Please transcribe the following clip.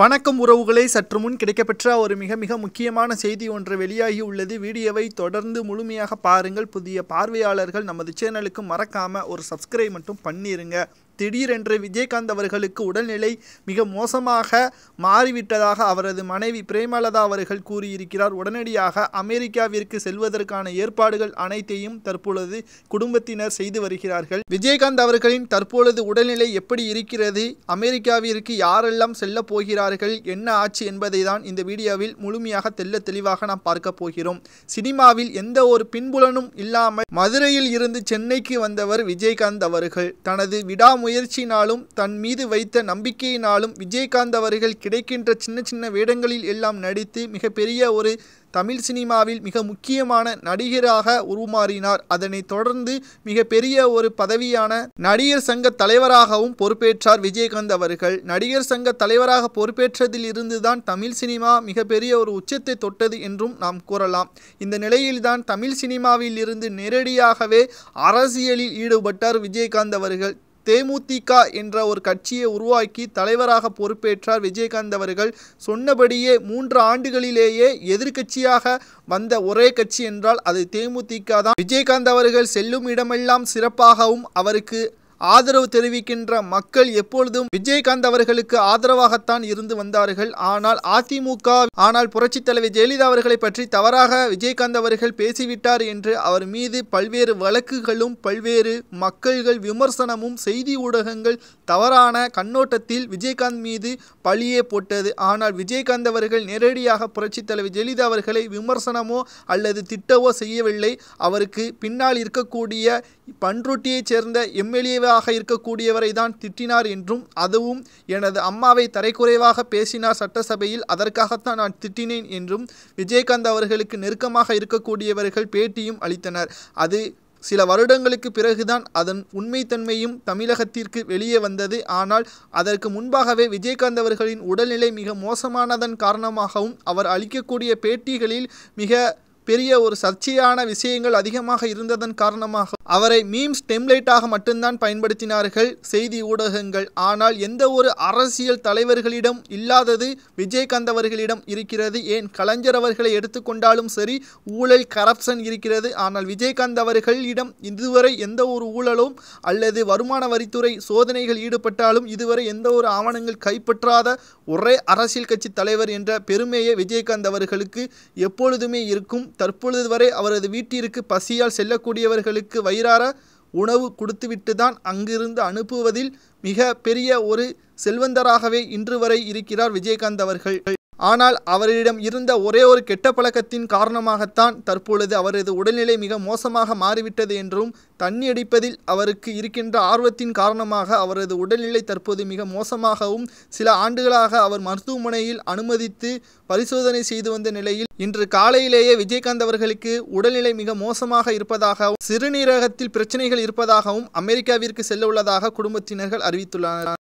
வணக்கம் உறவுகளை சற்று முன் கிடைக்கப்பெற்ற ஒரு மிக மிக முக்கியமான செய்தி ஒன்று வெளியாகி உள்ளது வீடியோவை தொடர்ந்து முழுமையாக பாருங்கள் புதிய பார்வையாளர்கள் நமது சேனலுக்கு மறக்காமல் ஒரு சப்ஸ்கிரைப் மட்டும் பண்ணிருங்க திடீரென்று விஜயகாந்த் அவர்களுக்கு உடல்நிலை மிக மோசமாக மாறிவிட்டதாக அவரது மனைவி பிரேமலதா அவர்கள் கூறியிருக்கிறார் உடனடியாக அமெரிக்காவிற்கு செல்வதற்கான ஏற்பாடுகள் அனைத்தையும் தற்பொழுது குடும்பத்தினர் செய்து வருகிறார்கள் விஜயகாந்த் அவர்களின் தற்பொழுது உடல்நிலை எப்படி இருக்கிறது அமெரிக்காவிற்கு யாரெல்லாம் செல்ல போகிறார்கள் என்ன ஆட்சி என்பதை தான் இந்த வீடியோவில் முழுமையாக தெல்ல தெளிவாக நாம் பார்க்க போகிறோம் சினிமாவில் எந்த ஒரு பின்புலனும் இல்லாமல் மதுரையில் இருந்து சென்னைக்கு வந்தவர் விஜயகாந்த் அவர்கள் தனது விடாமுயற்சி முயற்சியினாலும் தன் மீது வைத்த நம்பிக்கையினாலும் விஜயகாந்த் அவர்கள் கிடைக்கின்ற சின்ன சின்ன வேடங்களில் எல்லாம் நடித்து மிகப்பெரிய ஒரு தமிழ் சினிமாவில் மிக முக்கியமான நடிகராக உருமாறினார் அதனைத் தொடர்ந்து மிகப்பெரிய ஒரு பதவியான நடிகர் சங்க தலைவராகவும் பொறுப்பேற்றார் விஜயகாந்த் அவர்கள் நடிகர் சங்க தலைவராக பொறுப்பேற்றதில் இருந்துதான் தமிழ் சினிமா மிகப்பெரிய ஒரு உச்சத்தை தொட்டது என்றும் நாம் கூறலாம் இந்த நிலையில்தான் தமிழ் சினிமாவில் இருந்து நேரடியாகவே அரசியலில் ஈடுபட்டார் விஜயகாந்த் அவர்கள் தேமுதிக என்ற ஒரு கட்சியை உருவாக்கி தலைவராக பொறுப்பேற்றார் விஜயகாந்த் அவர்கள் சொன்னபடியே மூன்று ஆண்டுகளிலேயே எதிர்கட்சியாக வந்த ஒரே கட்சி என்றால் அது தேமுதிக தான் விஜயகாந்த் அவர்கள் செல்லும் இடமெல்லாம் சிறப்பாகவும் அவருக்கு ஆதரவு தெரிவிக்கின்ற மக்கள் எப்பொழுதும் விஜயகாந்த் அவர்களுக்கு ஆதரவாகத்தான் இருந்து வந்தார்கள் ஆனால் அதிமுக ஆனால் புரட்சி தலைவர் ஜெயலலிதா அவர்களை பற்றி தவறாக விஜயகாந்த் அவர்கள் பேசிவிட்டார் என்று அவர் மீது பல்வேறு வழக்குகளும் பல்வேறு மக்கள்கள் விமர்சனமும் செய்தி ஊடகங்கள் தவறான கண்ணோட்டத்தில் விஜயகாந்த் மீது பழியே போட்டது ஆனால் விஜயகாந்த் அவர்கள் நேரடியாக புரட்சி தலைவர் ஜெயலலிதா அவர்களை விமர்சனமோ அல்லது திட்டவோ செய்யவில்லை அவருக்கு பின்னால் இருக்கக்கூடிய பன்ருட்டியைச் சேர்ந்த எம்எல்ஏ தரக்குறைவாக இருக்கக்கூடியவரை தான் திட்டினார் என்றும் அதுவும் எனது அம்மாவை தரைக்குறைவாக பேசினார் சட்டசபையில் அதற்காகத்தான் நான் திட்டினேன் என்றும் விஜயகாந்த் அவர்களுக்கு நெருக்கமாக இருக்கக்கூடியவர்கள் பேட்டியும் அளித்தனர் அது சில வருடங்களுக்கு பிறகுதான் அதன் உண்மைத்தன்மையும் தமிழகத்திற்கு வெளியே வந்தது ஆனால் அதற்கு முன்பாகவே விஜயகாந்த் அவர்களின் உடல்நிலை மிக மோசமானதன் காரணமாகவும் அவர் அளிக்கக்கூடிய பேட்டிகளில் மிக பெரிய ஒரு சர்ச்சையான விஷயங்கள் அதிகமாக இருந்ததன் காரணமாக அவரை மீம்ஸ் டெம்லைட்டாக மட்டும்தான் பயன்படுத்தினார்கள் செய்தி ஊடகங்கள் ஆனால் எந்த ஒரு அரசியல் தலைவர்களிடம் இல்லாதது விஜயகாந்த் அவர்களிடம் இருக்கிறது ஏன் கலைஞர் அவர்களை எடுத்துக்கொண்டாலும் சரி ஊழல் கரப்ஷன் இருக்கிறது ஆனால் விஜயகாந்த் அவர்களிடம் இதுவரை எந்த ஒரு ஊழலும் அல்லது வருமான வரித்துறை சோதனைகள் ஈடுபட்டாலும் இதுவரை எந்த ஒரு ஆவணங்கள் கைப்பற்றாத ஒரே அரசியல் கட்சி தலைவர் என்ற பெருமையை விஜயகாந்த் அவர்களுக்கு எப்பொழுதுமே இருக்கும் தற்பொழுது வரை அவரது வீட்டிற்கு பசியால் செல்லக்கூடியவர்களுக்கு வயிறார உணவு கொடுத்துவிட்டு தான் அங்கிருந்து அனுப்புவதில் மிக பெரிய ஒரு செல்வந்தராகவே இன்று வரை இருக்கிறார் விஜயகாந்த் அவர்கள் ஆனால் அவரிடம் இருந்த ஒரே ஒரு கெட்ட பழக்கத்தின் காரணமாகத்தான் தற்பொழுது அவரது உடல்நிலை மிக மோசமாக மாறிவிட்டது என்றும் தண்ணி அடிப்பதில் அவருக்கு இருக்கின்ற ஆர்வத்தின் காரணமாக அவரது உடல்நிலை தற்போது மிக மோசமாகவும் சில ஆண்டுகளாக அவர் மருத்துவமனையில் அனுமதித்து பரிசோதனை செய்து வந்த நிலையில் இன்று காலையிலேயே விஜயகாந்த் அவர்களுக்கு உடல்நிலை மிக மோசமாக இருப்பதாகவும் சிறுநீரகத்தில் பிரச்சனைகள் இருப்பதாகவும் அமெரிக்காவிற்கு செல்ல உள்ளதாக குடும்பத்தினர்கள் அறிவித்துள்ளனர்